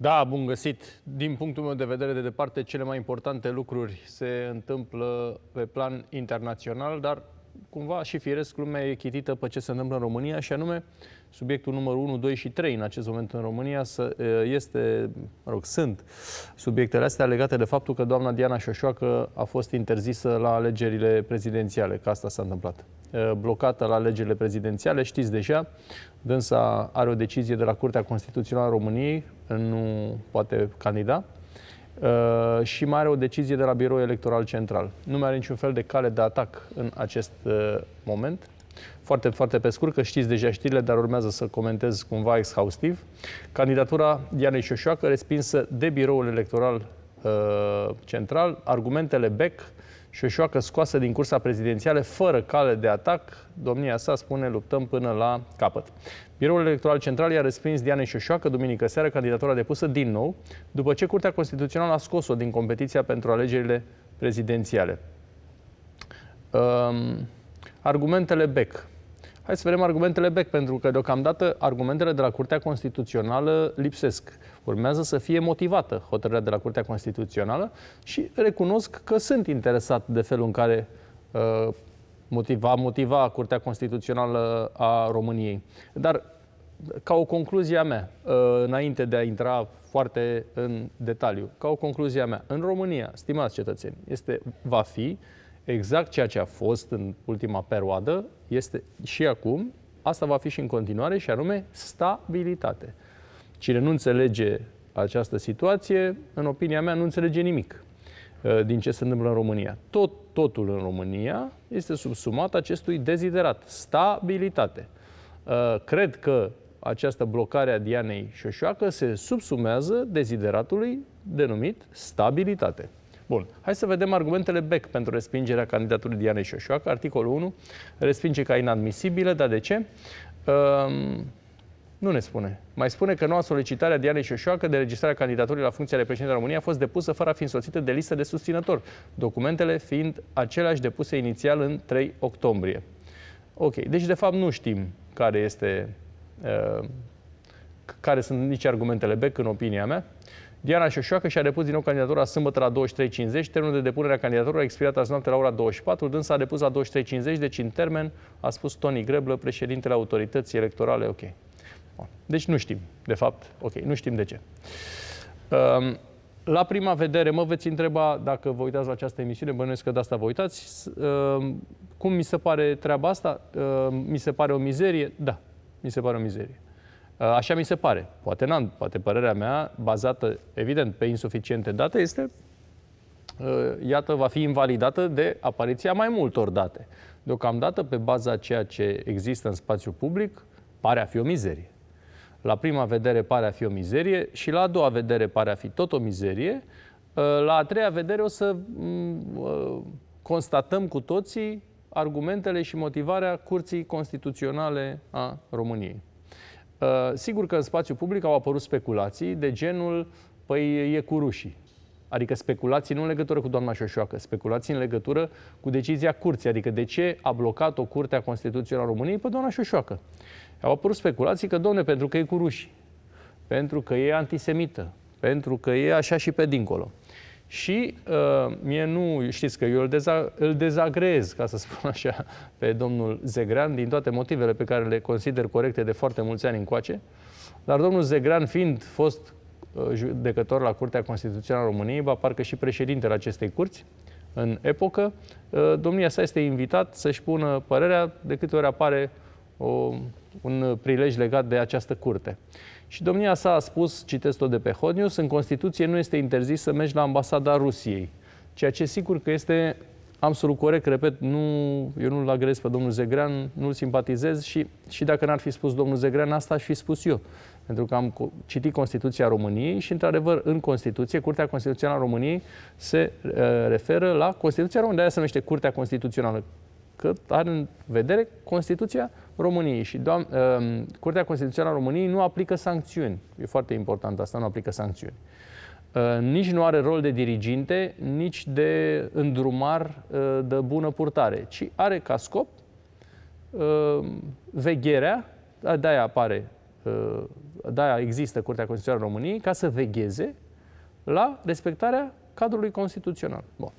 Da, bun găsit. Din punctul meu de vedere, de departe, cele mai importante lucruri se întâmplă pe plan internațional, dar cumva și firesc lumea e chitită pe ce se întâmplă în România și anume subiectul numărul 1, 2 și 3 în acest moment în România să, este, mă rog, sunt subiectele astea legate de faptul că doamna Diana Șoșoacă a fost interzisă la alegerile prezidențiale, că asta s-a întâmplat. Blocată la alegerile prezidențiale, știți deja, dânsa are o decizie de la Curtea Constituțională a României nu poate candida uh, și mai are o decizie de la Biroul Electoral Central. Nu mai are niciun fel de cale de atac în acest uh, moment. Foarte, foarte pe scurt, că știți deja știrile, dar urmează să comentez cumva exhaustiv. Candidatura Dianei Șoșoacă respinsă de Biroul Electoral uh, Central, argumentele BEC, și o șoacă scoasă din cursa prezidențială fără cale de atac, domnia sa spune luptăm până la capăt. Biroul Electoral Central i-a respins Diane Șoșoacă duminică seară candidatura depusă din nou, după ce Curtea Constituțională a scos-o din competiția pentru alegerile prezidențiale. Um, argumentele Beck Hai să vedem argumentele bec pentru că deocamdată argumentele de la Curtea Constituțională lipsesc. Urmează să fie motivată hotărârea de la Curtea Constituțională și recunosc că sunt interesat de felul în care uh, motiva, motiva Curtea Constituțională a României. Dar, ca o concluzie a mea, uh, înainte de a intra foarte în detaliu, ca o concluzie a mea, în România, stimați cetățeni, este, va fi exact ceea ce a fost în ultima perioadă, este și acum, asta va fi și în continuare, și anume stabilitate. Cine nu înțelege această situație, în opinia mea, nu înțelege nimic uh, din ce se întâmplă în România. Tot, totul în România este subsumat acestui deziderat, stabilitate. Uh, cred că această blocare a Dianei Șoșoacă se subsumează dezideratului denumit stabilitate. Bun. Hai să vedem argumentele BEC pentru respingerea candidaturii Diana Șoșoacă. Articolul 1 respinge ca inadmisibilă, dar de ce? Um, nu ne spune. Mai spune că noua solicitare a Diana Șoșoacă de registrarea candidaturii la funcția de președinte României a fost depusă fără a fi însoțită de listă de susținători, documentele fiind aceleași depuse inițial în 3 octombrie. Ok, deci de fapt nu știm care este uh, care sunt nici argumentele BEC, în opinia mea. Diana Șoșoacă și-a depus din nou candidatura sâmbătă la 23.50. Termenul de depunere a candidaturii a expirat azi noapte la ora 24. Dânsa a depus la 23.50, deci în termen, a spus Tony Greblă, președintele autorității electorale. Ok. Deci nu știm, de fapt. Ok, nu știm de ce. Um, la prima vedere, mă veți întreba, dacă vă uitați la această emisiune, bănuiesc că de asta vă uitați, ehm, cum mi se pare treaba asta? Ehm, mi se pare o mizerie? Da, mi se pare o mizerie. Uh, așa mi se pare. Poate n-am, poate părerea mea, bazată evident pe insuficiente date, este uh, iată, va fi invalidată de apariția mai multor date. Deocamdată, pe baza ceea ce există în spațiu public, pare a fi o mizerie. La prima vedere pare a fi o mizerie și la a doua vedere pare a fi tot o mizerie. Uh, la a treia vedere o să mm, constatăm cu toții argumentele și motivarea Curții Constituționale a României. Uh, sigur că în spațiu public au apărut speculații de genul, păi e cu rușii. Adică speculații nu în legătură cu doamna Șoșoacă, speculații în legătură cu decizia curții. Adică de ce a blocat-o Curtea Constituțională a României pe doamna Șoșoacă. Au apărut speculații că, domne, pentru că e cu rușii, pentru că e antisemită, pentru că e așa și pe dincolo. Și uh, mie nu, știți că eu îl, deza, îl dezagrez, ca să spun așa, pe domnul Zegran, din toate motivele pe care le consider corecte de foarte mulți ani încoace, dar domnul Zegran, fiind fost uh, judecător la Curtea Constituțională a României, va parcă și președintele acestei curți, în epocă, uh, domnia sa este invitat să-și pună părerea de câte ori apare uh, o, un prilej legat de această curte. Și domnia sa a spus, citesc tot de pe Hodnius, în Constituție nu este interzis să mergi la ambasada Rusiei, ceea ce sigur că este absolut corect, repet, nu, eu nu-l agrez pe domnul Zegrean, nu-l simpatizez și, și dacă n-ar fi spus domnul Zegrean, asta aș fi spus eu. Pentru că am citit Constituția României și, într-adevăr, în Constituție, Curtea Constituțională a României se uh, referă la Constituția României, de-aia se numește Curtea Constituțională, că are în vedere Constituția României. Și doam, uh, Curtea Constituțională a României nu aplică sancțiuni. E foarte important asta, nu aplică sancțiuni. Uh, nici nu are rol de diriginte, nici de îndrumar uh, de bună purtare, ci are ca scop uh, vegherea, de-aia apare, uh, de-aia există Curtea Constituțională a României, ca să vegheze la respectarea cadrului constituțional. Bun.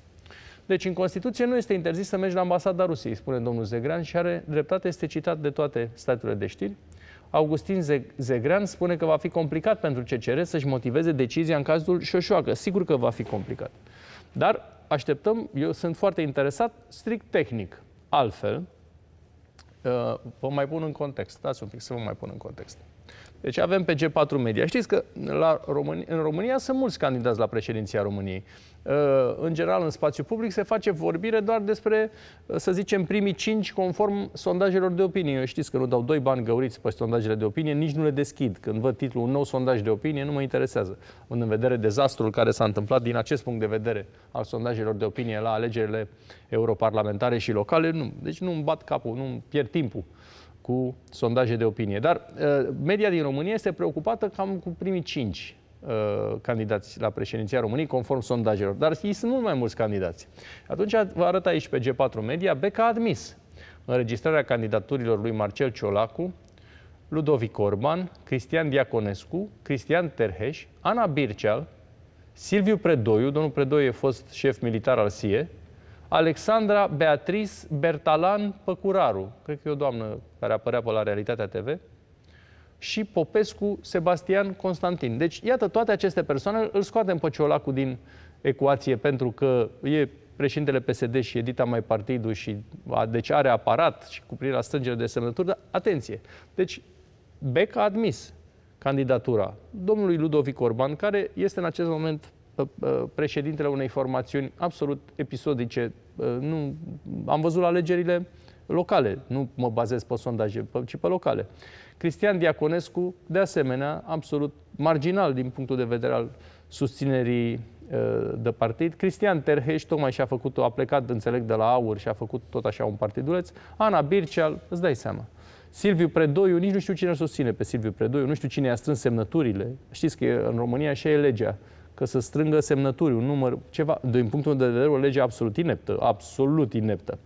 Deci în Constituție nu este interzis să mergi la ambasada Rusiei, spune domnul Zegran și are dreptate, este citat de toate statele de știri. Augustin Zegran spune că va fi complicat pentru CCR să-și motiveze decizia în cazul Șoșoacă. Sigur că va fi complicat. Dar așteptăm, eu sunt foarte interesat, strict tehnic. Altfel, uh, vă mai pun în context. Stați un pic să vă mai pun în context. Deci avem pe G4 Media. Știți că la România, în România sunt mulți candidați la președinția României. Uh, în general, în spațiu public se face vorbire doar despre, uh, să zicem, primii cinci conform sondajelor de opinie. Eu știți că nu dau doi bani găuriți pe sondajele de opinie, nici nu le deschid. Când văd titlul un nou sondaj de opinie, nu mă interesează. În vedere dezastrul care s-a întâmplat din acest punct de vedere al sondajelor de opinie la alegerile europarlamentare și locale, nu. Deci nu îmi bat capul, nu îmi pierd timpul cu sondaje de opinie. Dar uh, media din România este preocupată cam cu primii cinci uh, candidați la președinția României, conform sondajelor. Dar ei sunt mult mai mulți candidați. Atunci vă arăt aici pe G4 Media, BEC a admis înregistrarea candidaturilor lui Marcel Ciolacu, Ludovic Orban, Cristian Diaconescu, Cristian Terheș, Ana Birceal, Silviu Predoiu, domnul Predoiu e fost șef militar al SIE, Alexandra Beatriz Bertalan Păcuraru, cred că e o doamnă care apărea pe la Realitatea TV, și Popescu Sebastian Constantin. Deci, iată, toate aceste persoane îl scoatem pe Ciolacu din ecuație pentru că e președintele PSD și edita mai partidul și a, deci are aparat și cuprirea strângere de semnături, dar atenție. Deci, beca a admis candidatura domnului Ludovic Orban, care este în acest moment Uh, uh, președintele unei formațiuni absolut episodice. Uh, nu, am văzut alegerile locale, nu mă bazez pe sondaje, ci pe locale. Cristian Diaconescu, de asemenea, absolut marginal din punctul de vedere al susținerii de partid. Cristian Terheș tocmai și-a făcut, a plecat, înțeleg, de la AUR și a făcut tot așa un partiduleț. Ana Birceal, îți dai seama. Silviu Predoiu, nici nu știu cine îl susține pe Silviu Predoiu, nu știu cine a strâns semnăturile. Știți că în România așa e legea că să strângă semnături, un număr, ceva, din punctul de vedere, o lege absolut ineptă, absolut ineptă.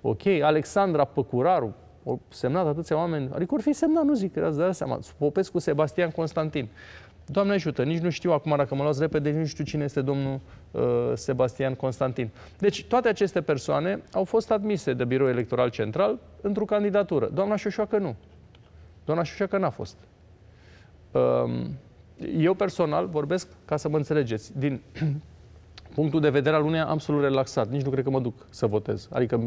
Ok, Alexandra Păcuraru, o semnat atâția oameni, adică ori fi semnat, nu zic, ați dat seama, Popescu Sebastian Constantin. Doamne ajută, nici nu știu acum, dacă mă luați repede, nici nu știu cine este domnul uh, Sebastian Constantin. Deci toate aceste persoane au fost admise de Biroul Electoral Central într-o candidatură. Doamna Șoșoacă nu. Doamna Șoșoacă n-a fost. Uh, eu personal vorbesc ca să mă înțelegeți. Din punctul de vedere al unei absolut relaxat. Nici nu cred că mă duc să votez. Adică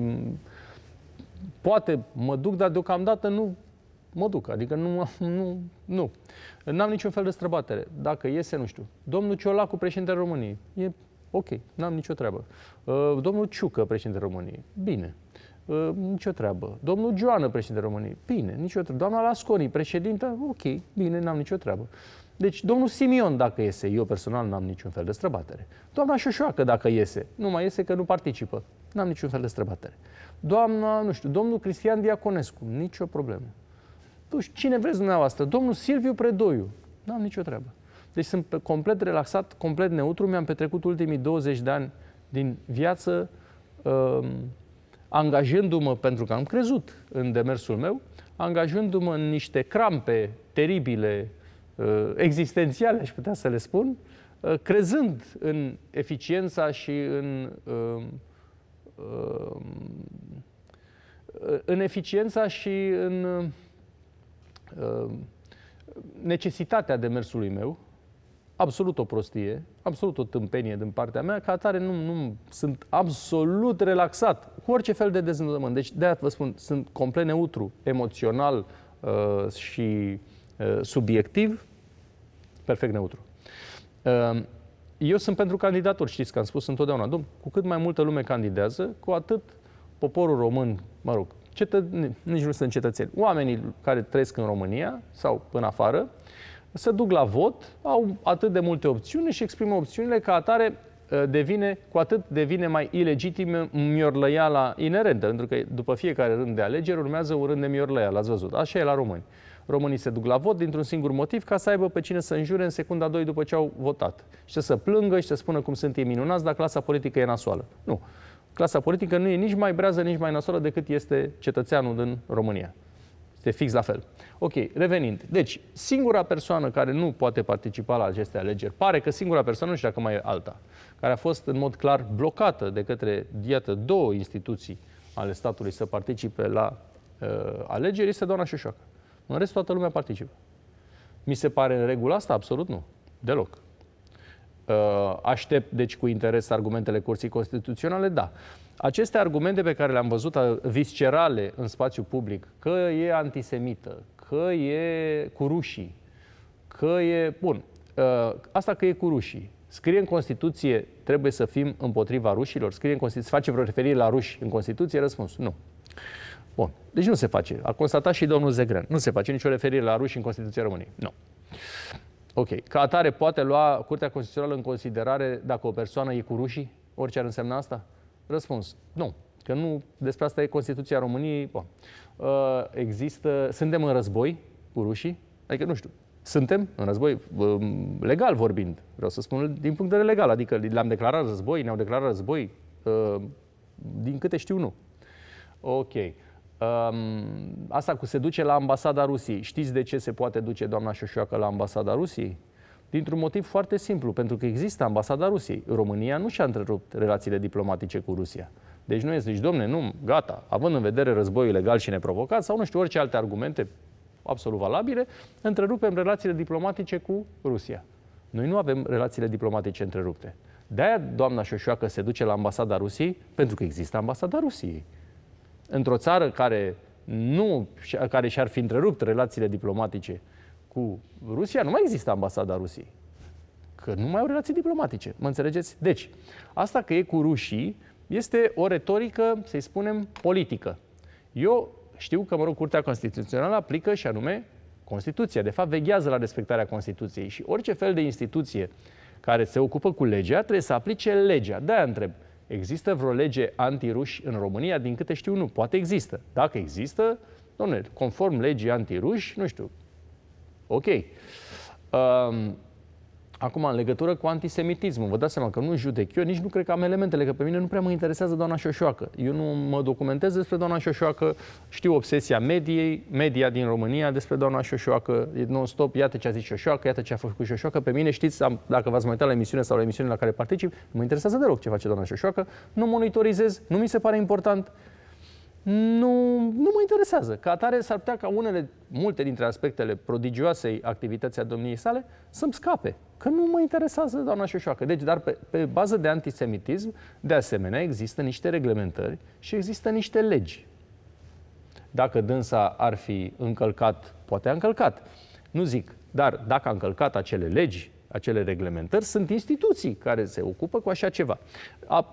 poate mă duc, dar deocamdată nu mă duc. Adică nu, nu, nu. N-am niciun fel de străbatere. Dacă iese, nu știu. Domnul Ciolacu, președintele României. E ok, n-am nicio treabă. Uh, domnul Ciucă, președintele României. Bine. Uh, nicio treabă. Domnul Joană, președinte României. Bine, nicio treabă. Doamna Lasconi, președintă, ok, bine, n-am nicio treabă. Deci domnul Simion, dacă iese, eu personal n-am niciun fel de străbatere. Doamna Șoșoacă, dacă iese, nu mai iese că nu participă. N-am niciun fel de străbatere. Doamna, nu știu, domnul Cristian Diaconescu, nicio problemă. Tu cine vreți dumneavoastră? Domnul Silviu Predoiu, n-am nicio treabă. Deci sunt complet relaxat, complet neutru. Mi-am petrecut ultimii 20 de ani din viață uh, angajându-mă, pentru că am crezut în demersul meu, angajându-mă în niște crampe teribile, Uh, existențiale, aș putea să le spun, uh, crezând în eficiența și în uh, în eficiența și în necesitatea demersului meu, absolut o prostie, absolut o tâmpenie din partea mea, ca atare nu, nu sunt absolut relaxat cu orice fel de deznodământ. Deci de-aia vă spun, sunt complet neutru, emoțional uh, și uh, Eh, subiectiv, perfect neutru. Ehm, eu sunt pentru candidaturi, știți că am spus întotdeauna, domn, cu cât mai multă lume candidează, cu atât poporul român, mă rog, cetă, nici nu sunt cetățeni, oamenii care trăiesc în România sau în afară, se duc la vot, au atât de multe opțiuni și exprimă opțiunile ca atare eh, devine, cu atât devine mai ilegitimă miorlăiala inerentă, pentru că după fiecare rând de alegeri urmează un rând de miorlăială, ați văzut. Așa e la români. Românii se duc la vot dintr-un singur motiv, ca să aibă pe cine să înjure în secunda 2 după ce au votat. Și să plângă și să spună cum sunt ei minunați, dar clasa politică e nasoală. Nu. Clasa politică nu e nici mai brează, nici mai nasoală decât este cetățeanul din România. Este fix la fel. Ok, revenind. Deci, singura persoană care nu poate participa la aceste alegeri, pare că singura persoană, nu știu dacă mai e alta, care a fost în mod clar blocată de către, iată, două instituții ale statului să participe la uh, alegeri, este doamna Șoșoacă. În rest, toată lumea participă. Mi se pare în regulă asta? Absolut nu. Deloc. Uh, aștept, deci, cu interes argumentele Curții Constituționale? Da. Aceste argumente pe care le-am văzut uh, viscerale în spațiu public, că e antisemită, că e cu rușii, că e... Bun, uh, asta că e cu rușii. Scrie în Constituție, trebuie să fim împotriva rușilor? Scrie în Constituție, face vreo referire la ruși în Constituție? Răspuns, nu. Bun. Deci nu se face. A constatat și domnul Zegren. Nu se face nicio referire la ruși în Constituția României. Nu. Ok. Ca atare poate lua Curtea Constituțională în considerare dacă o persoană e cu rușii? Orice ar însemna asta? Răspuns. Nu. Că nu, despre asta e Constituția României. Bun. Uh, există, suntem în război cu rușii? Adică, nu știu, suntem în război, um, legal vorbind, vreau să spun din punct de vedere legal, adică le-am declarat război, ne-au declarat război, uh, din câte știu nu. Ok. Asta cu se duce la ambasada Rusiei. Știți de ce se poate duce doamna Șoșoacă la ambasada Rusiei? Dintr-un motiv foarte simplu, pentru că există ambasada Rusiei. România nu și-a întrerupt relațiile diplomatice cu Rusia. Deci nu este, zici, domne, nu, gata, având în vedere războiul legal și neprovocat sau nu știu, orice alte argumente absolut valabile, întrerupem relațiile diplomatice cu Rusia. Noi nu avem relațiile diplomatice întrerupte. De-aia doamna Șoșoacă se duce la ambasada Rusiei, pentru că există ambasada Rusiei într-o țară care, nu, care și-ar fi întrerupt relațiile diplomatice cu Rusia, nu mai există ambasada Rusiei. Că nu mai au relații diplomatice, mă înțelegeți? Deci, asta că e cu rușii este o retorică, să-i spunem, politică. Eu știu că, mă rog, Curtea Constituțională aplică și anume Constituția. De fapt, veghează la respectarea Constituției și orice fel de instituție care se ocupă cu legea trebuie să aplice legea. de întreb. Există vreo lege antiruși în România? Din câte știu, nu. Poate există. Dacă există, domnule, conform legii antiruși, nu știu. Ok. Um, Acum, în legătură cu antisemitismul, vă dați seama că nu judec eu, nici nu cred că am elementele, că pe mine nu prea mă interesează doamna Șoșoacă. Eu nu mă documentez despre doamna Șoșoacă, știu obsesia mediei, media din România despre doamna Șoșoacă, e non-stop, iată ce a zis Șoșoacă, iată ce a făcut Șoșoacă. Pe mine știți, am, dacă v-ați mai uitat la emisiune sau la emisiune la care particip, nu mă interesează deloc ce face doamna Șoșoacă, nu monitorizez, nu mi se pare important nu, nu mă interesează. Ca atare s-ar putea ca unele, multe dintre aspectele prodigioasei activității a domniei sale să-mi scape. Că nu mă interesează doamna Șoșoacă. Deci, dar pe, pe bază de antisemitism, de asemenea, există niște reglementări și există niște legi. Dacă dânsa ar fi încălcat, poate a încălcat. Nu zic, dar dacă a încălcat acele legi, acele reglementări, sunt instituții care se ocupă cu așa ceva.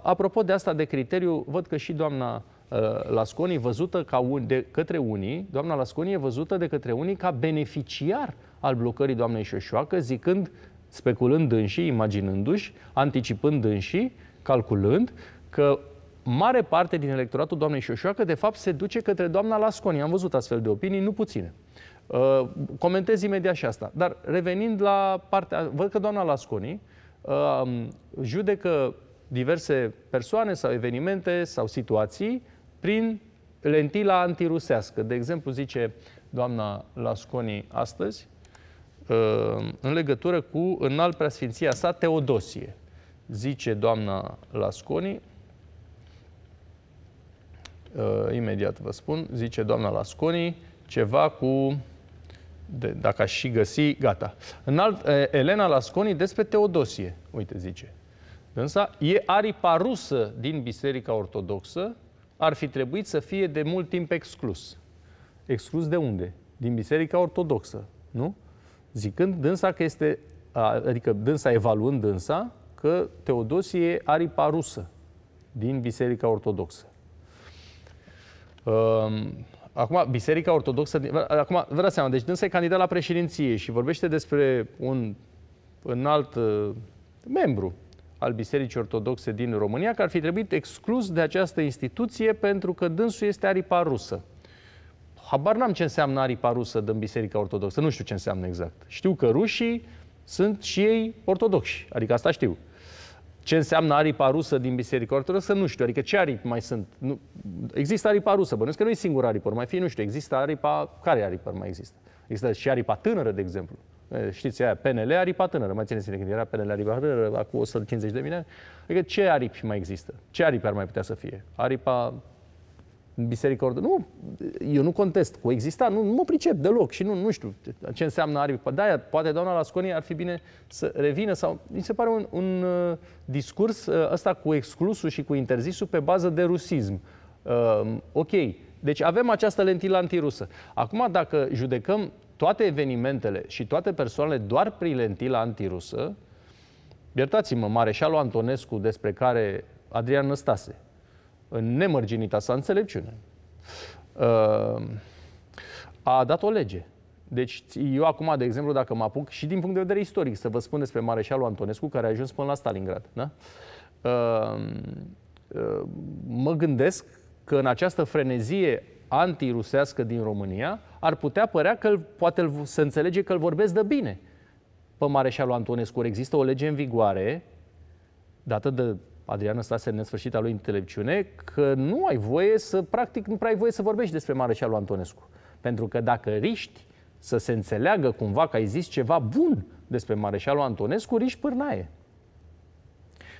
apropo de asta, de criteriu, văd că și doamna Eh, Lasconi e văzută ca un, de către unii, doamna Lasconi e văzută de către unii ca beneficiar al blocării doamnei Șoșoacă, zicând, speculând însii, imaginându-și, anticipând însii, calculând că mare parte din electoratul doamnei Șoșoacă, de fapt, se duce către doamna Lasconi. Am văzut astfel de opinii, nu puține. Uh, comentez imediat și asta. Dar revenind la partea... Văd că doamna Lasconi uh, judecă diverse persoane sau evenimente sau situații prin lentila antirusească. De exemplu, zice doamna Lasconi astăzi, uh, în legătură cu înalt preasfinția sa Teodosie. Zice doamna Lasconi, uh, imediat vă spun, zice doamna Lasconi, ceva cu de, dacă aș și găsi, gata. alt, uh, Elena Lasconi despre Teodosie, uite, zice. Însă e aripa rusă din Biserica Ortodoxă, ar fi trebuit să fie de mult timp exclus. Exclus de unde? Din Biserica Ortodoxă, nu? Zicând dânsa că este, adică dânsa evaluând dânsa, că Teodosie e aripa rusă din Biserica Ortodoxă. Ehm, acum, Biserica Ortodoxă, acum, vă dați seama, deci dânsa e candidat la președinție și vorbește despre un înalt eh, membru al Bisericii Ortodoxe din România, că ar fi trebuit exclus de această instituție pentru că dânsul este aripa rusă. Habar n-am ce înseamnă aripa rusă din Biserica Ortodoxă, nu știu ce înseamnă exact. Știu că rușii sunt și ei ortodoxi, adică asta știu. Ce înseamnă aripa rusă din Biserica Ortodoxă, nu știu. Adică ce aripi mai sunt? Nu, există aripa rusă, bănuiesc că nu e singura aripă, mai fi, nu știu. Există aripa, care aripă mai există? Există și aripa tânără, de exemplu. Știți aia, PNL, aripa tânără, mai țineți minte când era PNL aripa tânără, acum 150 de ani. Adică ce aripi mai există? Ce aripi ar mai putea să fie? Aripa Biserica Ortodoxă. Nu, eu nu contest cu exista, nu, nu mă pricep deloc și nu, nu știu ce înseamnă aripă. De-aia, poate doamna Lasconi ar fi bine să revină sau... Mi se pare un, un uh, discurs uh, ăsta cu exclusul și cu interzisul pe bază de rusism. Uh, ok, deci avem această lentilă antirusă. Acum, dacă judecăm toate evenimentele și toate persoanele doar prin lentila antirusă, iertați-mă, Mareșalul Antonescu, despre care Adrian Năstase, în nemărginita sa înțelepciune, uh, a dat o lege. Deci eu acum, de exemplu, dacă mă apuc și din punct de vedere istoric să vă spun despre Mareșalul Antonescu, care a ajuns până la Stalingrad, da? Uh, uh, mă gândesc că în această frenezie antirusească din România, ar putea părea că poate să înțelege că îl vorbesc de bine. Pe Mareșalul Antonescu există o lege în vigoare, dată de Adrian Stase în nesfârșit al lui în televiziune, că nu ai voie să, practic, nu prea ai voie să vorbești despre Mareșalul Antonescu. Pentru că dacă riști să se înțeleagă cumva că ai zis ceva bun despre Mareșalul Antonescu, riști pârnaie.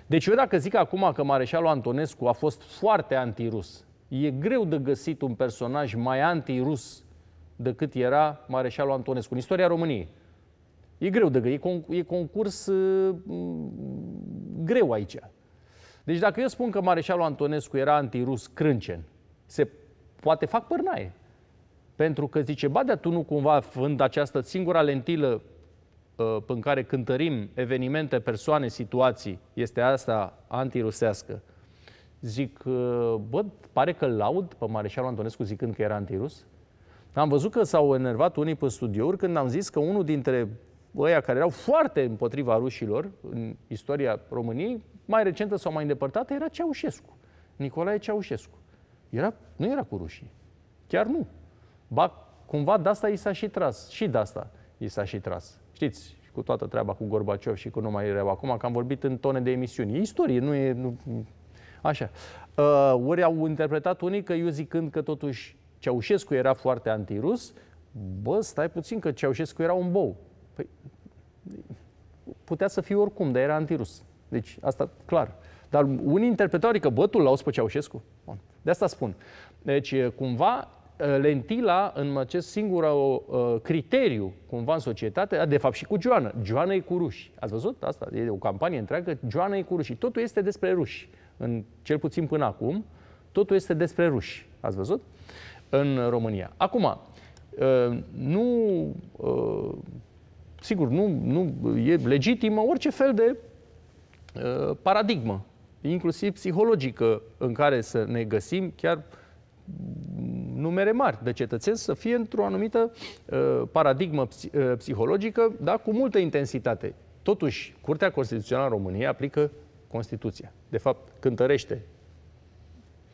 Deci eu dacă zic acum că Mareșalul Antonescu a fost foarte antirus, e greu de găsit un personaj mai anti-rus decât era Mareșalul Antonescu în istoria României. E greu de găsit, e concurs uh, greu aici. Deci dacă eu spun că Mareșalul Antonescu era anti-rus crâncen, se poate fac părnaie. Pentru că zice, ba, da, tu nu cumva, fând această singura lentilă uh, în care cântărim evenimente, persoane, situații, este asta antirusească. Zic, ă, bă, pare că laud pe Mareșalul Antonescu zicând că era antirus. Am văzut că s-au enervat unii pe studiouri când am zis că unul dintre ăia care erau foarte împotriva rușilor în istoria României, mai recentă sau mai îndepărtată, era Ceaușescu. Nicolae Ceaușescu. Era, nu era cu rușii. Chiar nu. Ba, cumva de asta i s-a și tras. Și de asta i s-a și tras. Știți, cu toată treaba cu Gorbaciov și cu numai mai erau acum, că am vorbit în tone de emisiuni. E istorie, nu e... Nu, Așa. Uh, ori au interpretat unii că eu zicând că totuși Ceaușescu era foarte antirus, bă, stai puțin că Ceaușescu era un bou. Păi, putea să fie oricum, dar era antirus. Deci asta, clar. Dar unii interpretau, că bătul l-auzi pe Ceaușescu? Bun. De asta spun. Deci, uh, cumva, uh, Lentila, în acest singur uh, criteriu, cumva, în societate, de fapt și cu Joana. Joana e cu ruși. Ați văzut asta? E o campanie întreagă, Joana e cu ruși. Totul este despre ruși în, cel puțin până acum, totul este despre ruși. Ați văzut? În România. Acum, ă, nu... Ă, sigur, nu, nu e legitimă orice fel de ă, paradigmă, inclusiv psihologică, în care să ne găsim chiar numere mari de cetățeni să fie într-o anumită paradigmă psihologică, dar cu multă intensitate. Totuși, Curtea Constituțională României aplică Constituția. De fapt, cântărește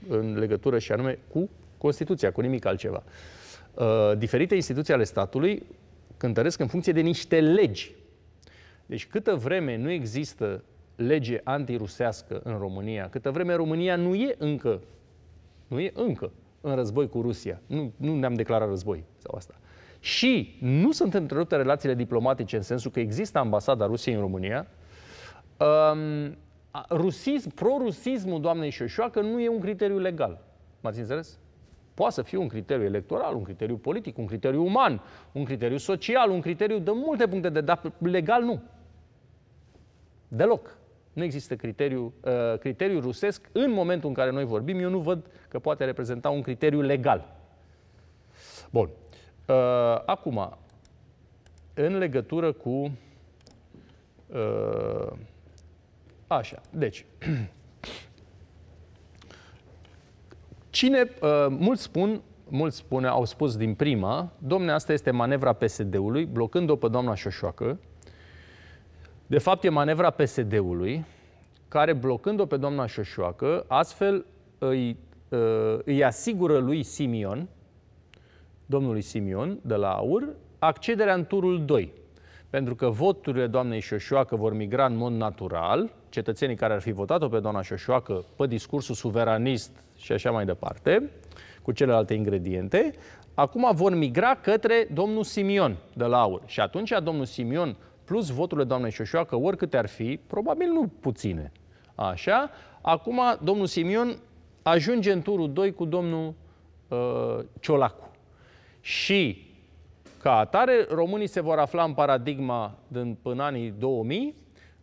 în legătură și anume cu Constituția, cu nimic altceva. Uh, diferite instituții ale statului cântăresc în funcție de niște legi. Deci câtă vreme nu există lege antirusească în România, câtă vreme România nu e încă, nu e încă în război cu Rusia, nu, nu ne-am declarat război sau asta, și nu sunt întrerupte relațiile diplomatice în sensul că există ambasada Rusiei în România, um, rusism, prorusismul doamnei Șoșoacă nu e un criteriu legal. M-ați înțeles? Poate să fie un criteriu electoral, un criteriu politic, un criteriu uman, un criteriu social, un criteriu de multe puncte de dar legal nu. Deloc. Nu există criteriu, uh, criteriu rusesc în momentul în care noi vorbim. Eu nu văd că poate reprezenta un criteriu legal. Bun. Uh, acum, în legătură cu uh, Așa, deci... Cine, uh, mulți spun, mulți spune, au spus din prima, domne, asta este manevra PSD-ului, blocând-o pe doamna Șoșoacă. De fapt, e manevra PSD-ului, care blocând-o pe doamna Șoșoacă, astfel îi, uh, îi asigură lui Simion, domnului Simion de la AUR, accederea în turul 2 pentru că voturile doamnei Șoșoacă vor migra în mod natural, cetățenii care ar fi votat-o pe doamna Șoșoacă pe discursul suveranist și așa mai departe, cu celelalte ingrediente, acum vor migra către domnul Simion de la aur. Și atunci domnul Simion plus voturile doamnei Șoșoacă, oricâte ar fi, probabil nu puține, așa, acum domnul Simion ajunge în turul 2 cu domnul uh, Ciolacu. Și ca atare, românii se vor afla în paradigma din până anii 2000,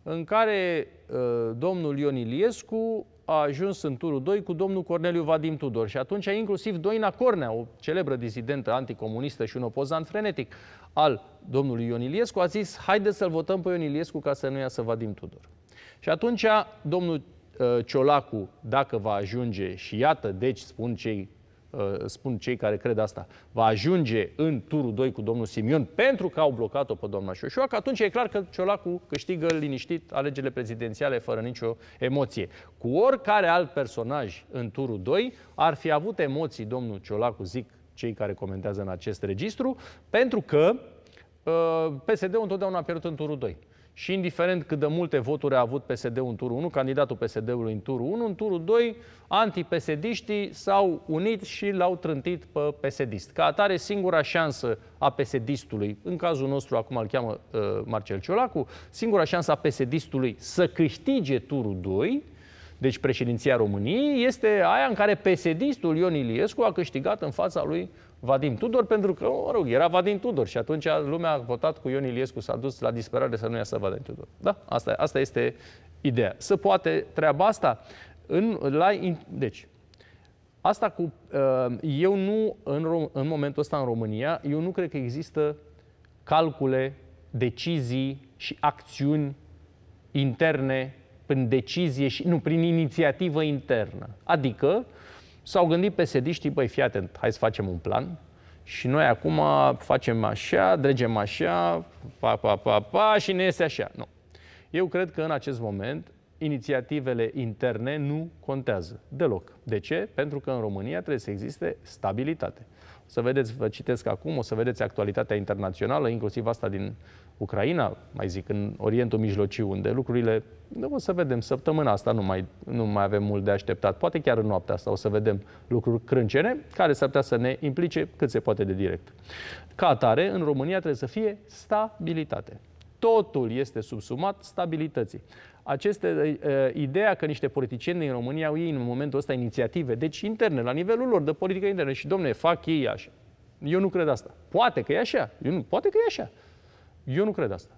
în care uh, domnul Ion Iliescu a ajuns în turul 2 cu domnul Corneliu Vadim Tudor și atunci inclusiv Doina Cornea, o celebră dizidentă anticomunistă și un opozant frenetic al domnului Ion Iliescu, a zis haide să-l votăm pe Ion Iliescu ca să nu iasă Vadim Tudor. Și atunci domnul uh, Ciolacu, dacă va ajunge și iată, deci spun cei Uh, spun cei care cred asta, va ajunge în turul 2 cu domnul Simion pentru că au blocat-o pe doamna Șoșoacă, atunci e clar că Ciolacu câștigă liniștit alegerile prezidențiale fără nicio emoție. Cu oricare alt personaj în turul 2 ar fi avut emoții, domnul Ciolacu, zic cei care comentează în acest registru, pentru că uh, PSD-ul întotdeauna a pierdut în turul 2. Și indiferent cât de multe voturi a avut PSD-ul în turul 1, candidatul PSD-ului în turul 1, în turul 2, anti psd s-au unit și l-au trântit pe psd Ca atare, singura șansă a psd în cazul nostru acum îl cheamă uh, Marcel Ciolacu, singura șansă a psd să câștige turul 2 deci președinția României, este aia în care PSD-istul Ion Iliescu a câștigat în fața lui Vadim Tudor, pentru că, mă rog, era Vadim Tudor și atunci lumea a votat cu Ion Iliescu, s-a dus la disperare să nu iasă Vadim Tudor. Da, asta, asta este ideea. Să poate treaba asta în, la, in, deci, asta cu, uh, eu nu, în, în momentul ăsta în România, eu nu cred că există calcule, decizii și acțiuni interne prin decizie și, nu, prin inițiativă internă. Adică, S-au gândit pesediștii, băi, fii atent, hai să facem un plan și noi acum facem așa, dregem așa, pa, pa, pa, pa și ne este așa. Nu. Eu cred că în acest moment inițiativele interne nu contează deloc. De ce? Pentru că în România trebuie să existe stabilitate. O să vedeți, vă citesc acum, o să vedeți actualitatea internațională, inclusiv asta din Ucraina, mai zic, în Orientul Mijlociu, unde lucrurile, o să vedem, săptămâna asta nu mai, nu mai avem mult de așteptat, poate chiar în noaptea asta o să vedem lucruri crâncene care s-ar putea să ne implice cât se poate de direct. Ca atare, în România trebuie să fie stabilitate. Totul este subsumat stabilității aceste, uh, ideea că niște politicieni din România au ei în momentul ăsta inițiative, deci interne, la nivelul lor de politică internă și domne, fac ei așa. Eu nu cred asta. Poate că e așa. Eu nu, poate că e așa. Eu nu cred asta.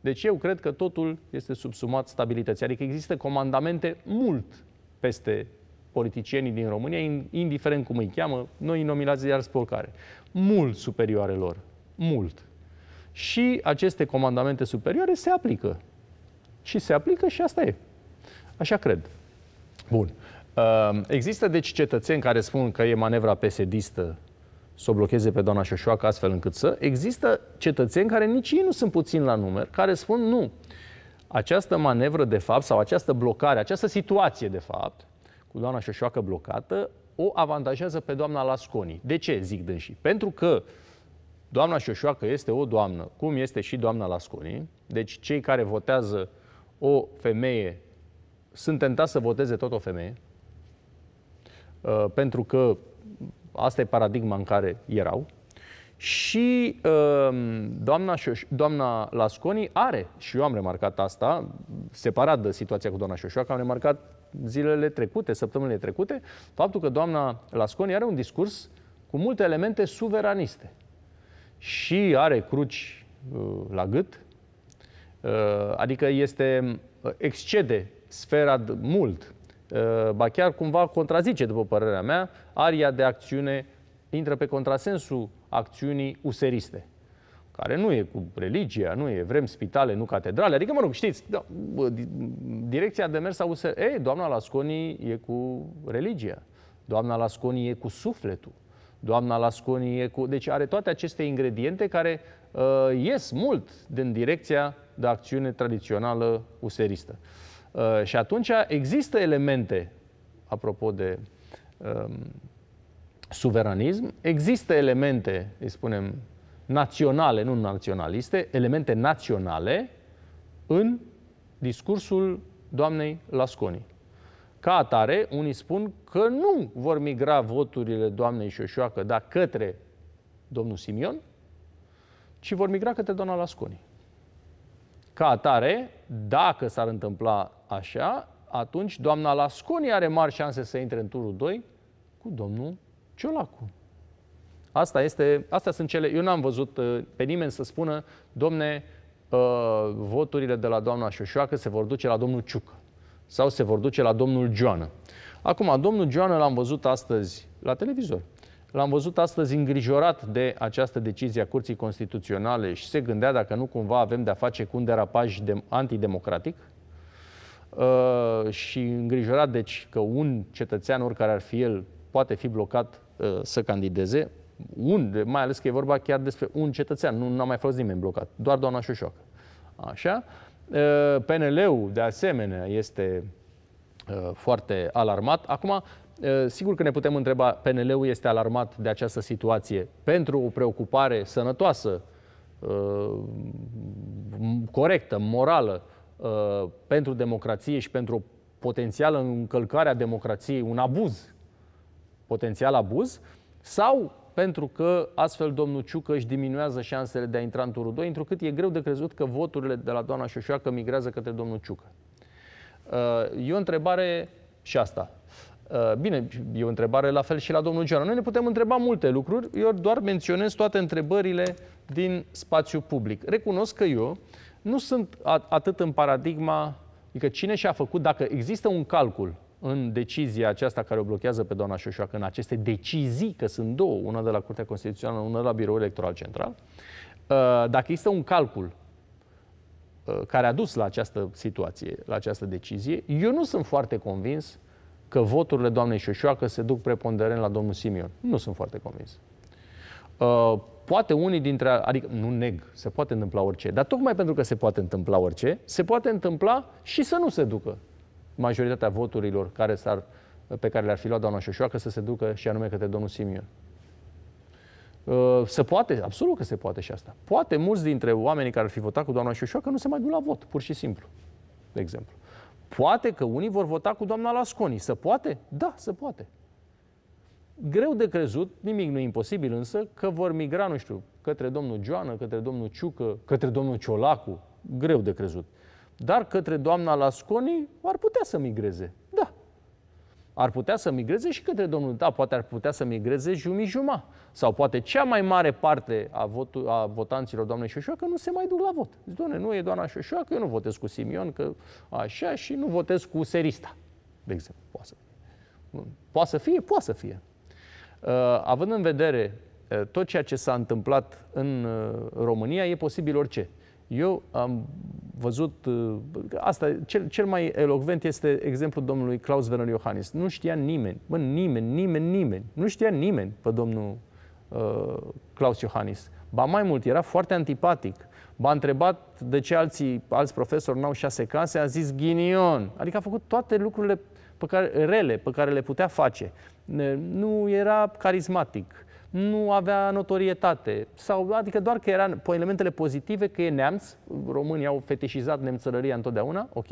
Deci eu cred că totul este subsumat stabilității. Adică există comandamente mult peste politicienii din România, indiferent cum îi cheamă, noi îi nominați iar spolcare. Mult superioare lor. Mult. Și aceste comandamente superioare se aplică. Și se aplică și asta e. Așa cred. Bun. Ehm, există deci cetățeni care spun că e manevra pesedistă să o blocheze pe doamna Șoșoacă astfel încât să, există cetățeni care nici ei nu sunt puțini la număr, care spun nu. Această manevră, de fapt, sau această blocare, această situație, de fapt, cu doamna Șoșoacă blocată, o avantajează pe doamna Lasconi. De ce, zic dânsii? Pentru că doamna Șoșoacă este o doamnă, cum este și doamna Lasconi, deci cei care votează o femeie sunt tentați să voteze tot o femeie, uh, pentru că asta e paradigma în care erau. Și um, doamna, Șoș, doamna Lasconi are, și eu am remarcat asta, separat de situația cu doamna Șoșoacă, am remarcat zilele trecute, săptămânile trecute, faptul că doamna Lasconi are un discurs cu multe elemente suveraniste. Și are cruci uh, la gât, uh, adică este, uh, excede sfera mult Ă, ba chiar cumva contrazice, după părerea mea, aria de acțiune intră pe contrasensul acțiunii useriste care nu e cu religia, nu e, vrem spitale, nu catedrale. Adică, mă rog, știți, da, direcția de mers a USR. Ei, doamna Lasconi e cu religia. Doamna Lasconi e cu sufletul. Doamna Lasconi e cu... Deci are toate aceste ingrediente care uh, ies mult din direcția de acțiune tradițională useristă. Uh, și atunci există elemente, apropo de um, suveranism, există elemente, îi spunem, naționale, nu naționaliste, elemente naționale în discursul doamnei Lasconi. Ca atare, unii spun că nu vor migra voturile doamnei Șoșoacă, dar către domnul Simion, ci vor migra către doamna Lasconi. Ca atare, dacă s-ar întâmpla așa, atunci doamna Lasconi are mari șanse să intre în turul 2 cu domnul Ciolacu. Asta este, astea sunt cele, eu n-am văzut uh, pe nimeni să spună, domne, uh, voturile de la doamna Șoșoacă se vor duce la domnul Ciucă sau se vor duce la domnul Joană. Acum, domnul Joană l-am văzut astăzi la televizor. L-am văzut astăzi îngrijorat de această decizie a Curții Constituționale și se gândea dacă nu cumva avem de-a face cu un derapaj de- antidemocratic uh, și îngrijorat deci că un cetățean, oricare ar fi el, poate fi blocat uh, să candideze. Un, mai ales că e vorba chiar despre un cetățean, nu a mai fost nimeni blocat, doar doamna Șoșoac. Așa? Uh, PNL-ul, de asemenea, este uh, foarte alarmat. Acum, Eh, sigur că ne putem întreba, PNL-ul este alarmat de această situație pentru o preocupare sănătoasă, eh, corectă, morală, eh, pentru democrație și pentru o potențială încălcare a democrației, un abuz, potențial abuz, sau pentru că astfel domnul Ciucă își diminuează șansele de a intra în turul 2, întrucât e greu de crezut că voturile de la doamna Șoșoacă migrează către domnul Ciucă. E o întrebare și asta Uh, bine, e o întrebare la fel și la domnul Geanu. Noi ne putem întreba multe lucruri, eu doar menționez toate întrebările din spațiu public. Recunosc că eu nu sunt atât în paradigma, adică cine și-a făcut, dacă există un calcul în decizia aceasta care o blochează pe doamna Șoșoacă, în aceste decizii, că sunt două, una de la Curtea Constituțională, una de la Biroul Electoral Central, uh, dacă există un calcul uh, care a dus la această situație, la această decizie, eu nu sunt foarte convins că voturile doamnei Șoșoacă se duc preponderent la domnul Simion. Nu sunt foarte convins. Uh, poate unii dintre, adică nu neg, se poate întâmpla orice, dar tocmai pentru că se poate întâmpla orice, se poate întâmpla și să nu se ducă majoritatea voturilor care s-ar, pe care le-ar fi luat doamna Șoșoacă să se ducă și anume către domnul Simion. Uh, se poate, absolut că se poate și asta. Poate mulți dintre oamenii care ar fi votat cu doamna Șoșoacă nu se mai duc la vot, pur și simplu, de exemplu. Poate că unii vor vota cu doamna Lasconi. Să poate? Da, să poate. Greu de crezut, nimic nu e imposibil însă, că vor migra, nu știu, către domnul Joană, către domnul Ciucă, către domnul Ciolacu. Greu de crezut. Dar către doamna Lasconi ar putea să migreze. Da, ar putea să migreze și către domnul Da, poate ar putea să migreze jumii-juma. Sau poate cea mai mare parte a, votu- a votanților doamnei Șoșoacă nu se mai duc la vot. Zic, doamne, nu e doamna Șoșoacă, eu nu votez cu Simion, că așa, și nu votez cu Serista, de exemplu. Poate să fie. Poate să fie, poate să fie. Uh, având în vedere uh, tot ceea ce s-a întâmplat în uh, România, e posibil orice. Eu am văzut, uh, asta, cel, cel mai elocvent este exemplul domnului Klaus Werner Iohannis. Nu știa nimeni, mă, nimeni, nimeni, nimeni, nu știa nimeni pe domnul uh, Klaus Iohannis. Ba mai mult, era foarte antipatic. B-a întrebat de ce alții, alți profesori n-au șase case, a zis ghinion. Adică a făcut toate lucrurile pe care, rele pe care le putea face. Nu era carismatic nu avea notorietate. Sau, adică doar că era pe elementele pozitive, că e neamț, românii au fetișizat nemțărăria întotdeauna, ok,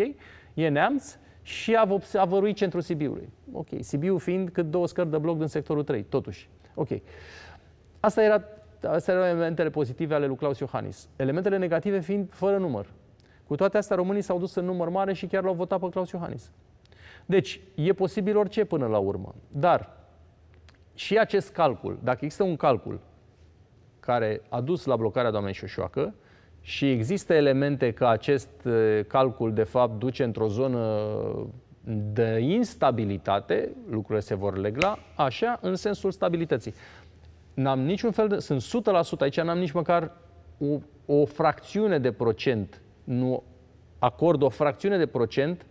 e neamț și a, vopsi, a văruit centrul Sibiului. Ok, Sibiu fiind cât două scări de bloc din sectorul 3, totuși. Ok. Asta era Astea erau elementele pozitive ale lui Claus Iohannis. Elementele negative fiind fără număr. Cu toate astea, românii s-au dus în număr mare și chiar l-au votat pe Claus Iohannis. Deci, e posibil orice până la urmă. Dar, și acest calcul, dacă există un calcul care a dus la blocarea doamnei Șoșoacă și există elemente că acest uh, calcul, de fapt, duce într-o zonă de instabilitate, lucrurile se vor legla, așa, în sensul stabilității. N-am niciun fel de... Sunt 100%, aici n-am nici măcar o, o fracțiune de procent, nu acord o fracțiune de procent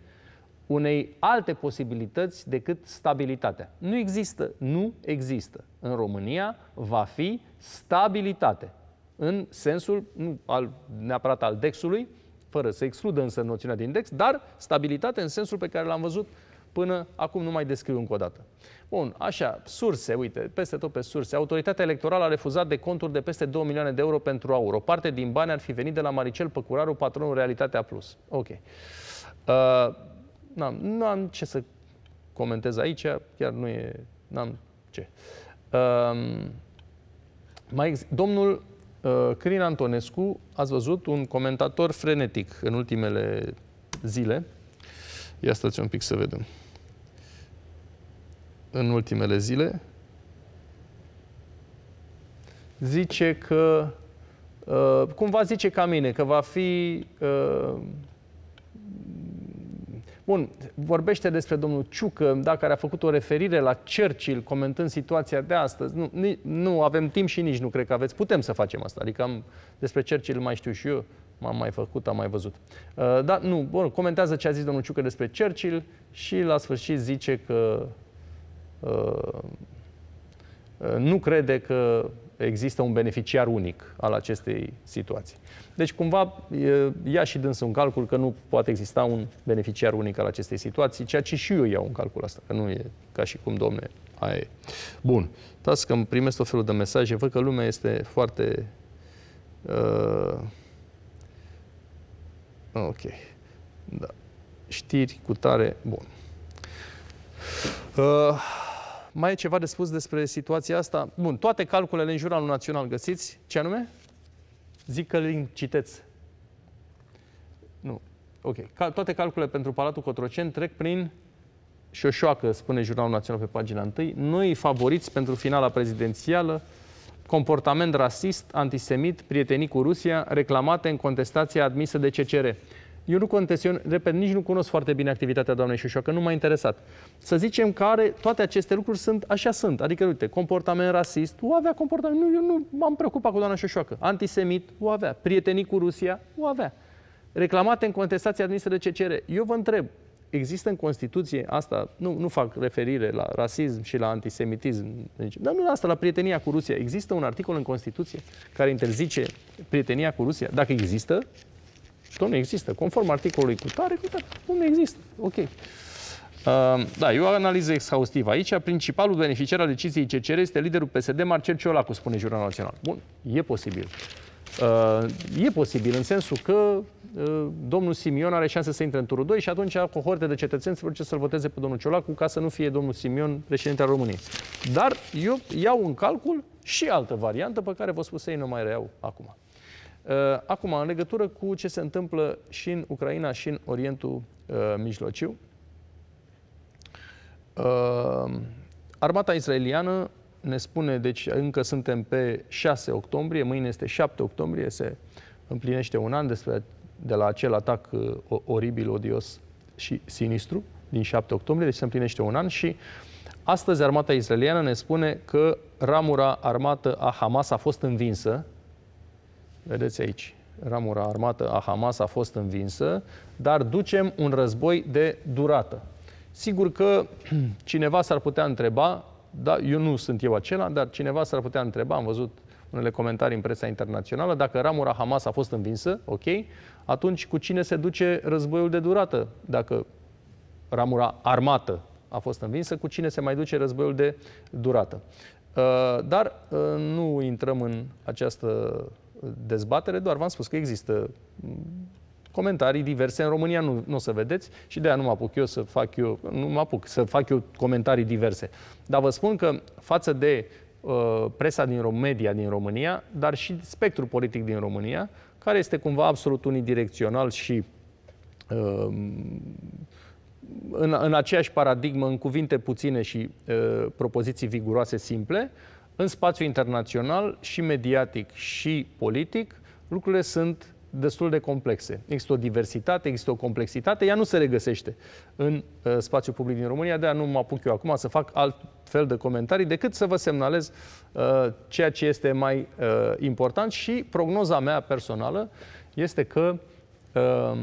unei alte posibilități decât stabilitatea. Nu există, nu există. În România va fi stabilitate, în sensul nu al, neapărat al dexului, fără să excludă însă noțiunea de index, dar stabilitate în sensul pe care l-am văzut până acum nu mai descriu încă o dată. Bun, așa, surse, uite, peste tot pe surse. Autoritatea electorală a refuzat de conturi de peste 2 milioane de euro pentru aur. O parte din bani ar fi venit de la Maricel Păcuraru, patronul Realitatea Plus. Ok. Uh, n-am, n-am ce să comentez aici, chiar nu e, n-am ce. Um, mai ex- domnul uh, Crin Antonescu, ați văzut, un comentator frenetic în ultimele zile. Ia stați un pic să vedem. În ultimele zile zice că uh, cumva zice ca mine, că va fi uh, Bun, vorbește despre domnul Ciucă, da, care a făcut o referire la Churchill, comentând situația de astăzi. Nu, ni, nu avem timp și nici nu cred că aveți. Putem să facem asta. Adică am, despre Churchill mai știu și eu, m-am mai făcut, am mai văzut. Uh, da, nu, bun, comentează ce a zis domnul Ciucă despre Churchill și la sfârșit zice că uh, uh nu crede că există un beneficiar unic al acestei situații. Deci, cumva, ia și dânsul un calcul că nu poate exista un beneficiar unic al acestei situații, ceea ce și eu iau un calcul asta, că nu e ca și cum, domne, aia e. Bun, dați că îmi primesc tot felul de mesaje, văd că lumea este foarte... Uh... Ok, da. Știri cu tare, bun. Uh... Mai e ceva de spus despre situația asta? Bun, toate calculele în juralul național găsiți. Ce anume? Zic că le citeți. Nu. Ok. Ca, toate calculele pentru Palatul Cotroceni trec prin șoșoacă, spune Jurnalul Național pe pagina 1. Noi favoriți pentru finala prezidențială, comportament rasist, antisemit, prietenii cu Rusia, reclamate în contestația admisă de CCR eu nu contest, eu, repet, nici nu cunosc foarte bine activitatea doamnei Șușoacă, nu m-a interesat. Să zicem că are, toate aceste lucruri sunt, așa sunt, adică, uite, comportament rasist, o avea comportament, nu, eu nu m-am preocupat cu doamna Șoșoacă, antisemit, o avea, prietenii cu Rusia, o avea, reclamate în contestația admisă de CCR. Eu vă întreb, există în Constituție asta, nu, nu fac referire la rasism și la antisemitism, deci, dar nu la asta, la prietenia cu Rusia. Există un articol în Constituție care interzice prietenia cu Rusia? Dacă există, nu există. Conform articolului cu tare, cu tare. Domnule, există. Ok. Uh, da, eu o analiză exhaustivă aici. Principalul beneficiar al deciziei CCR este liderul PSD, Marcel Ciolacu, spune Jurnalul Național. Bun, e posibil. Uh, e posibil în sensul că uh, domnul Simion are șanse să intre în turul 2 și atunci cohorte de cetățeni se vor să-l voteze pe domnul Ciolacu ca să nu fie domnul Simion președinte al României. Dar eu iau în calcul și altă variantă pe care vă spusei nu mai reiau acum. Uh, acum, în legătură cu ce se întâmplă și în Ucraina și în Orientul uh, Mijlociu, uh, armata israeliană ne spune, deci încă suntem pe 6 octombrie, mâine este 7 octombrie, se împlinește un an despre, de la acel atac uh, oribil, odios și sinistru din 7 octombrie, deci se împlinește un an și astăzi armata israeliană ne spune că ramura armată a Hamas a fost învinsă, Vedeți aici, ramura armată a Hamas a fost învinsă, dar ducem un război de durată. Sigur că cineva s-ar putea întreba, da, eu nu sunt eu acela, dar cineva s-ar putea întreba, am văzut unele comentarii în presa internațională, dacă ramura Hamas a fost învinsă, ok, atunci cu cine se duce războiul de durată? Dacă ramura armată a fost învinsă, cu cine se mai duce războiul de durată? Uh, dar uh, nu intrăm în această dezbatere, doar v-am spus că există comentarii diverse. În România nu, nu o să vedeți și de-aia nu mă apuc eu să fac eu, nu mă apuc să fac eu comentarii diverse. Dar vă spun că față de uh, presa din media din România, dar și spectrul politic din România, care este cumva absolut unidirecțional și uh, în, în aceeași paradigmă, în cuvinte puține și uh, propoziții viguroase simple, uh, în spațiu internațional și mediatic și politic, lucrurile sunt destul de complexe. Există o diversitate, există o complexitate, ea nu se regăsește în uh, spațiul public din România, de-aia nu mă apuc eu acum să fac alt fel de comentarii decât să vă semnalez uh, ceea ce este mai uh, important și prognoza mea personală este că uh,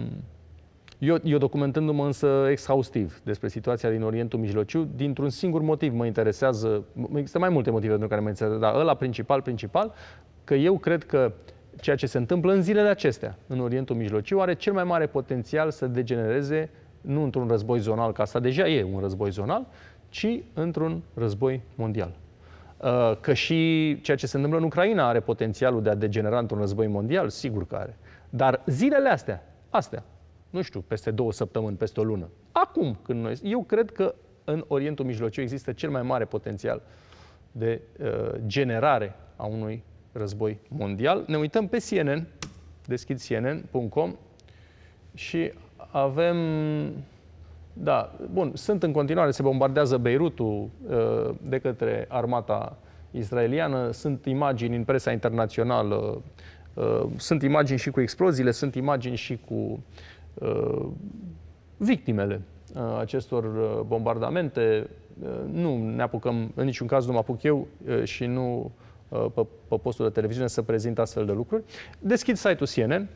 eu, eu documentându-mă însă exhaustiv despre situația din Orientul Mijlociu, dintr-un singur motiv mă interesează, există mai multe motive pentru care mă interesează, dar ăla principal, principal, că eu cred că ceea ce se întâmplă în zilele acestea în Orientul Mijlociu are cel mai mare potențial să degenereze nu într-un război zonal, ca asta deja e un război zonal, ci într-un război mondial. Uh, că și ceea ce se întâmplă în Ucraina are potențialul de a degenera într-un război mondial, sigur că are. Dar zilele astea, astea, nu știu, peste două săptămâni, peste o lună. Acum, când noi... Eu cred că în Orientul Mijlociu există cel mai mare potențial de uh, generare a unui război mondial. Ne uităm pe CNN, deschid CNN.com și avem... Da, bun, sunt în continuare, se bombardează Beirutul uh, de către armata israeliană, sunt imagini în presa internațională, uh, sunt imagini și cu exploziile, sunt imagini și cu Uh, victimele uh, acestor uh, bombardamente. Nu ne apucăm, în niciun caz nu mă apuc eu și nu pe, pe postul de televiziune să prezint astfel de lucruri. Deschid site-ul CNN.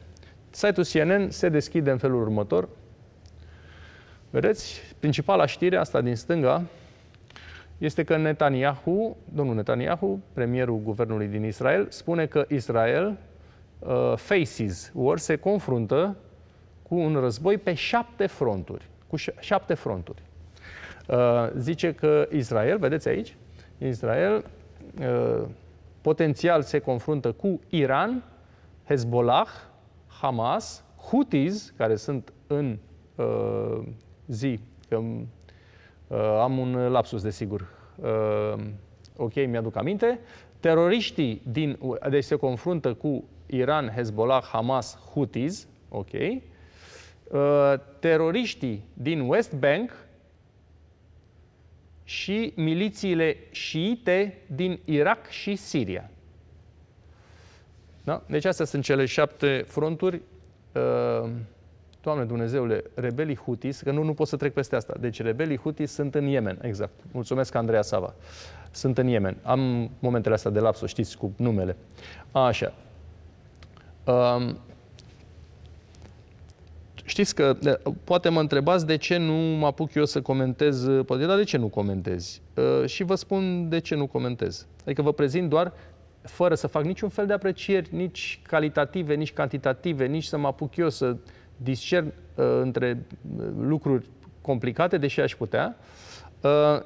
Site-ul CNN se deschide în felul următor. Vedeți? Principala știre, asta din stânga, este că Netanyahu, domnul Netanyahu, premierul guvernului din Israel, spune că Israel uh, faces, ori se confruntă cu un război pe șapte fronturi. Cu șapte fronturi. Uh, zice că Israel, vedeți aici, Israel uh, potențial se confruntă cu Iran, Hezbollah, Hamas, Houthis, care sunt în uh, zi, că am un lapsus, desigur. ok, mi-aduc aminte. Teroriștii din... Deci se confruntă cu Iran, Hezbollah, Hamas, Houthis, ok. Uh, teroriștii din West Bank și milițiile șiite din Irak și Siria. Da? Deci astea sunt cele șapte fronturi. Uh, Doamne Dumnezeule, rebelii Houthis, că nu, nu pot să trec peste asta. Deci rebelii Houthis sunt în Yemen, exact. Mulțumesc, Andreea Sava. Sunt în Yemen. Am momentele astea de lapsă, știți, cu numele. Așa. Um, Știți că, poate mă întrebați de ce nu mă apuc eu să comentez, uh, poate, dar de ce nu comentezi? Uh, și vă spun de ce nu comentez. Adică vă prezint doar fără să fac niciun fel de aprecieri, nici calitative, nici cantitative, nici să mă apuc eu să discern uh, între lucruri complicate, deși aș putea.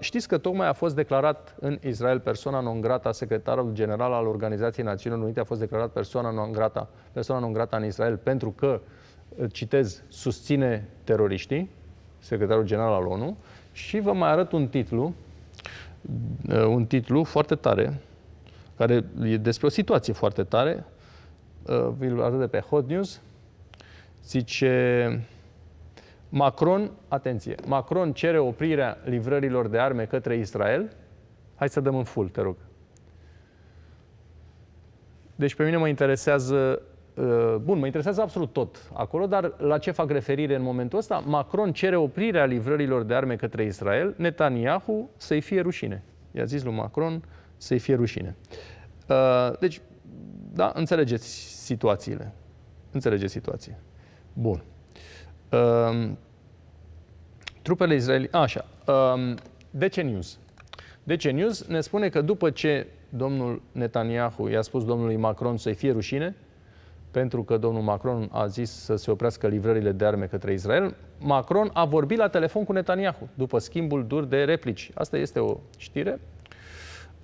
Știți că tocmai a fost declarat în Israel persoana non grata, secretarul general al Organizației Națiunilor Unite a fost declarat persoana non grata, persoana non grata în Israel pentru că uh, citez, susține teroriștii, secretarul general al ONU, și vă mai arăt un titlu, uh, un titlu foarte tare, care e despre o situație foarte tare, uh, vi-l arăt de pe Hot News, zice Macron, atenție, Macron cere oprirea livrărilor de arme către Israel. Hai să dăm în full, te rog. Deci pe mine mă interesează Eh, bun, mă interesează absolut tot acolo, dar la ce fac referire în momentul ăsta? Macron cere oprirea livrărilor de arme către Israel, Netanyahu să-i fie rușine. I-a zis lui Macron să-i fie rușine. Eh, deci, da, înțelegeți situațiile. Înțelegeți situația. Bun. Ehm, trupele israeli... Așa. Ehm, ce News. ce News ne spune că după ce domnul Netanyahu i-a spus domnului Macron să-i fie rușine, pentru că domnul Macron a zis să se oprească livrările de arme către Israel, Macron a vorbit la telefon cu Netanyahu după schimbul dur de replici. Asta este o știre.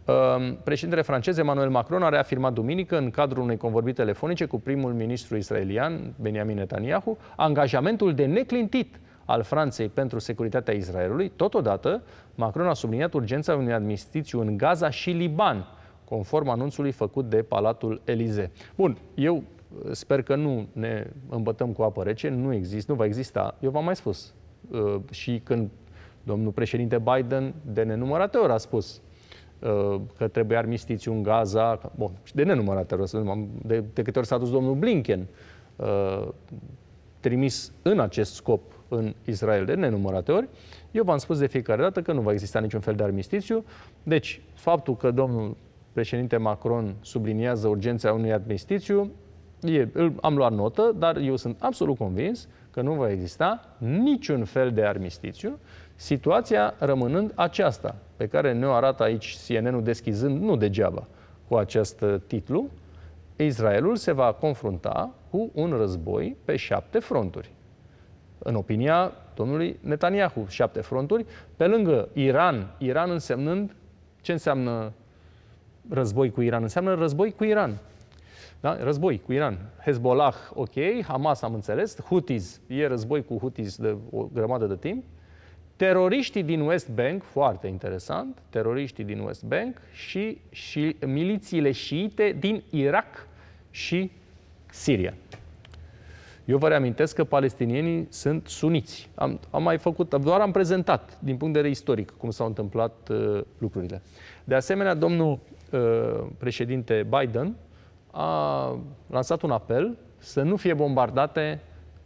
Ehm, președintele francez Emmanuel Macron a reafirmat duminică, în cadrul unei convorbiri telefonice cu primul ministru israelian, Benjamin Netanyahu, angajamentul de neclintit al Franței pentru securitatea Israelului. Totodată, Macron a subliniat urgența unui administrații în Gaza și Liban, conform anunțului făcut de Palatul Elize. Bun, eu Sper că nu ne îmbătăm cu apă rece, nu există, nu va exista. Eu v-am mai spus uh, și când domnul președinte Biden de nenumărate ori a spus uh, că trebuie armistițiu în Gaza, bun, de nenumărate ori, de, de câte ori s-a dus domnul Blinken, uh, trimis în acest scop în Israel de nenumărate ori, eu v-am spus de fiecare dată că nu va exista niciun fel de armistițiu. Deci, faptul că domnul președinte Macron subliniază urgența unui armistițiu e, am luat notă, dar eu sunt absolut convins că nu va exista niciun fel de armistițiu, situația rămânând aceasta, pe care ne-o arată aici CNN-ul deschizând, nu degeaba, cu acest uh, titlu, Israelul se va confrunta cu un război pe șapte fronturi. În opinia domnului Netanyahu, șapte fronturi, pe lângă Iran, Iran însemnând ce înseamnă război cu Iran? Înseamnă război cu Iran. Da? Război cu Iran. Hezbollah, ok, Hamas am înțeles, Houthis, e război cu Houthis de o grămadă de timp. Teroriștii din West Bank, foarte interesant, teroriștii din West Bank și, și milițiile șiite din Irak și Siria. Eu vă reamintesc că palestinienii sunt suniți. Am, am mai făcut, doar am prezentat din punct de vedere istoric cum s-au întâmplat uh, lucrurile. De asemenea, domnul uh, președinte Biden, a lansat un apel să nu fie bombardate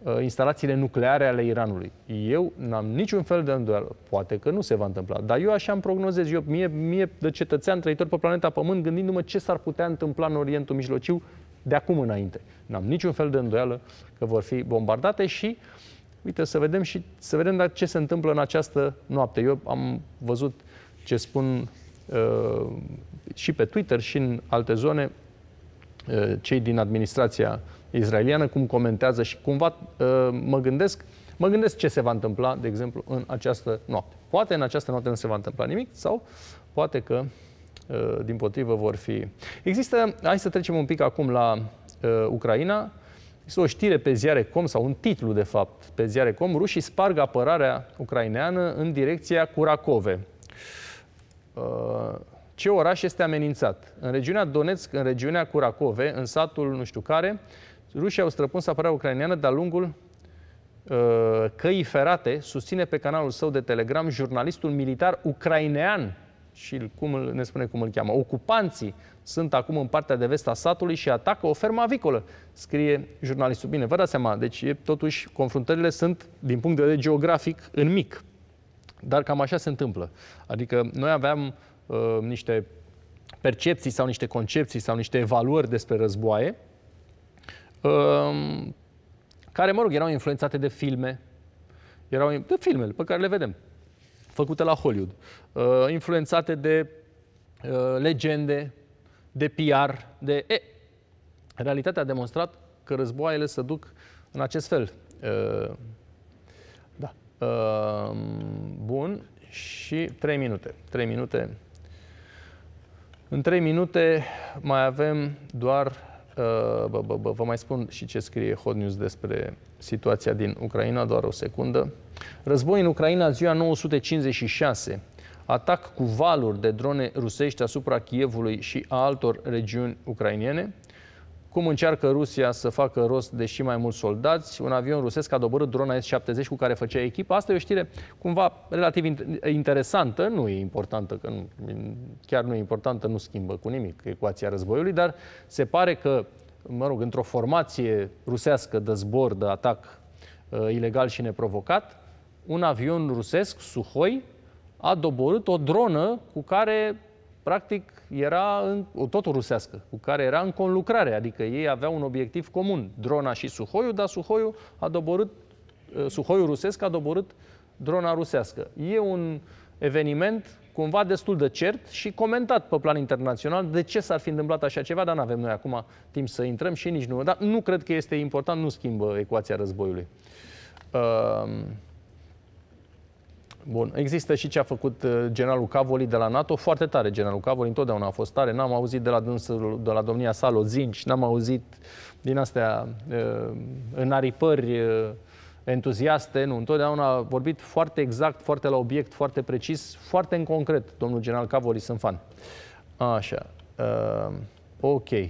ă, instalațiile nucleare ale Iranului. Eu n-am niciun fel de îndoială. Poate că nu se va întâmpla, dar eu așa îmi prognozez. Eu, mie, mie de cetățean trăitor pe planeta Pământ, gândindu-mă ce s-ar putea întâmpla în Orientul Mijlociu de acum înainte. N-am niciun fel de îndoială că vor fi bombardate și uite, să vedem și să vedem ce se întâmplă în această noapte. Eu am văzut ce spun uh, și pe Twitter și în alte zone Eh, cei din administrația izraeliană, cum comentează și cumva eh, mă gândesc, mă gândesc ce se va întâmpla, de exemplu, în această noapte. Poate în această noapte nu se va întâmpla nimic sau poate că eh, din potrivă vor fi. Există, hai să trecem un pic acum la Ucraina. Este o știre pe ziare.com sau un titlu, de fapt, pe ziare.com. Rușii sparg apărarea ucraineană în direcția Curacove. Ce oraș este amenințat? În regiunea Donetsk, în regiunea Curacove, în satul nu știu care, rușii au străpuns apărarea ucraineană de-a lungul uh, căii ferate, susține pe canalul său de Telegram jurnalistul militar ucrainean și cum îl, ne spune cum îl cheamă. Ocupanții sunt acum în partea de vest a satului și atacă o fermă avicolă, scrie jurnalistul. Bine, vă dați seama, deci totuși confruntările sunt, din punct de vedere geografic, în mic. Dar cam așa se întâmplă. Adică noi aveam Uh, niște percepții sau niște concepții sau niște evaluări despre războaie, uh, care, mă rog, erau influențate de filme, erau de filmele pe care le vedem, făcute la Hollywood, uh, influențate de uh, legende, de PR, de... E, realitatea a demonstrat că războaiele se duc în acest fel. Uh, da. Uh, bun. Și trei minute. Trei minute în trei minute mai avem doar, uh, bă, bă, bă, vă mai spun și ce scrie Hot News despre situația din Ucraina, doar o secundă. Război în Ucraina, ziua 956. Atac cu valuri de drone rusești asupra Kievului și a altor regiuni ucrainiene cum încearcă Rusia să facă rost de și mai mulți soldați. Un avion rusesc a doborât drona S-70 cu care făcea echipa. Asta e o știre cumva relativ interesantă, nu e importantă, că nu, chiar nu e importantă, nu schimbă cu nimic ecuația războiului, dar se pare că, mă rog, într-o formație rusească de zbor, de atac uh, ilegal și neprovocat, un avion rusesc, Suhoi, a doborât o dronă cu care practic era în, tot rusească, cu care era în conlucrare, adică ei aveau un obiectiv comun, drona și Suhoiul, dar Suhoiul a doborât, uh, Suhoiul rusesc a doborât drona rusească. E un eveniment cumva destul de cert și comentat pe plan internațional de ce s-ar fi întâmplat așa ceva, dar nu avem noi acum timp să intrăm și nici nu. Dar nu cred că este important, nu schimbă ecuația războiului. Uh, Bun. Există și ce a făcut uh, generalul Cavoli de la NATO, foarte tare generalul Cavoli, întotdeauna a fost tare. N-am auzit de la, dânsul, de la domnia sa lozinci, n-am auzit din astea uh, aripări uh, entuziaste, nu, întotdeauna a vorbit foarte exact, foarte la obiect, foarte precis, foarte în concret, domnul general Cavoli, sunt fan. Așa, uh, ok. Uh,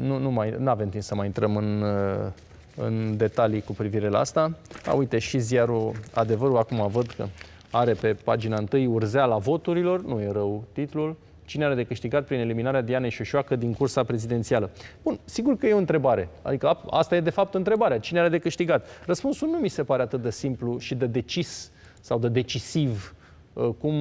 nu, nu mai, n-avem timp să mai intrăm în... Uh, în detalii cu privire la asta. A, uite, și ziarul Adevărul, acum văd că are pe pagina 1 urzeala voturilor, nu e rău titlul, cine are de câștigat prin eliminarea Dianei Șoșoacă din cursa prezidențială. Bun, sigur că e o întrebare. Adică asta e de fapt întrebarea. Cine are de câștigat? Răspunsul nu mi se pare atât de simplu și de decis sau de decisiv uh, cum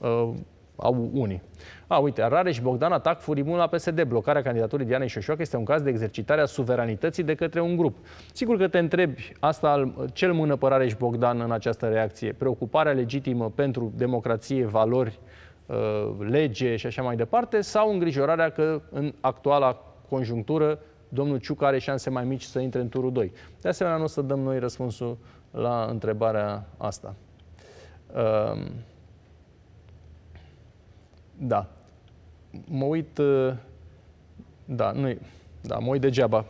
uh, au unii. A, uite, Arare și Bogdan atac furibun la PSD. Blocarea candidaturii Dianei Șoșoacă este un caz de exercitare a suveranității de către un grup. Sigur că te întrebi asta al, cel mână pe și Bogdan în această reacție. Preocuparea legitimă pentru democrație, valori, uh, lege și așa mai departe, sau îngrijorarea că în actuala conjunctură domnul Ciuc are șanse mai mici să intre în turul 2. De asemenea, nu o să dăm noi răspunsul la întrebarea asta. Uh... Da. Mă uit... Uh, da, nu Da, mă uit degeaba.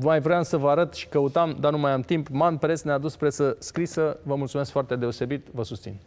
Mai vreau să vă arăt și căutam, dar nu mai am timp. Man Press ne-a dus presă scrisă. Vă mulțumesc foarte deosebit. Vă susțin.